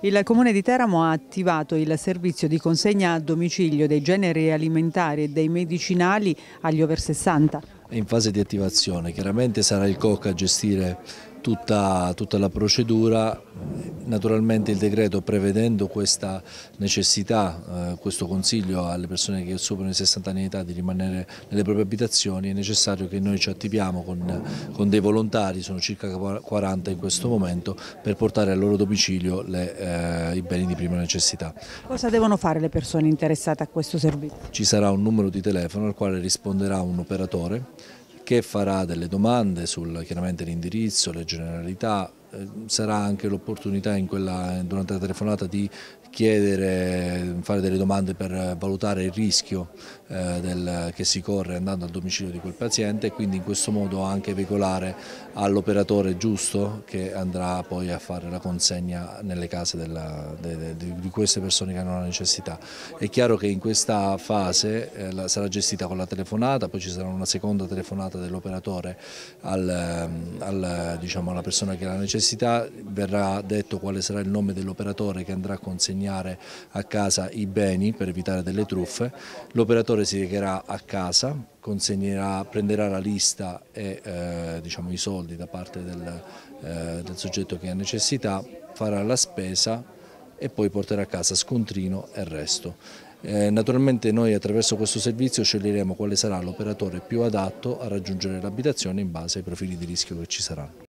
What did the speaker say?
Il Comune di Teramo ha attivato il servizio di consegna a domicilio dei generi alimentari e dei medicinali agli over 60. È in fase di attivazione, chiaramente sarà il COC a gestire tutta, tutta la procedura. Naturalmente il decreto prevedendo questa necessità, eh, questo consiglio alle persone che superano i 60 anni di età di rimanere nelle proprie abitazioni, è necessario che noi ci attiviamo con, con dei volontari, sono circa 40 in questo momento, per portare al loro domicilio le, eh, i beni di prima necessità. Cosa devono fare le persone interessate a questo servizio? Ci sarà un numero di telefono al quale risponderà un operatore che farà delle domande sul chiaramente l'indirizzo, le generalità, eh, sarà anche l'opportunità durante la telefonata di chiedere, fare delle domande per valutare il rischio eh, del, che si corre andando al domicilio di quel paziente e quindi in questo modo anche veicolare all'operatore giusto che andrà poi a fare la consegna nelle case della, de, de, di queste persone che hanno la necessità. È chiaro che in questa fase eh, la, sarà gestita con la telefonata, poi ci sarà una seconda telefonata dell'operatore al, ehm, al, diciamo, alla persona che ha la necessità necessità verrà detto quale sarà il nome dell'operatore che andrà a consegnare a casa i beni per evitare delle truffe, l'operatore si recherà a casa, prenderà la lista e eh, diciamo, i soldi da parte del, eh, del soggetto che ha necessità, farà la spesa e poi porterà a casa scontrino e resto. Eh, naturalmente noi attraverso questo servizio sceglieremo quale sarà l'operatore più adatto a raggiungere l'abitazione in base ai profili di rischio che ci saranno.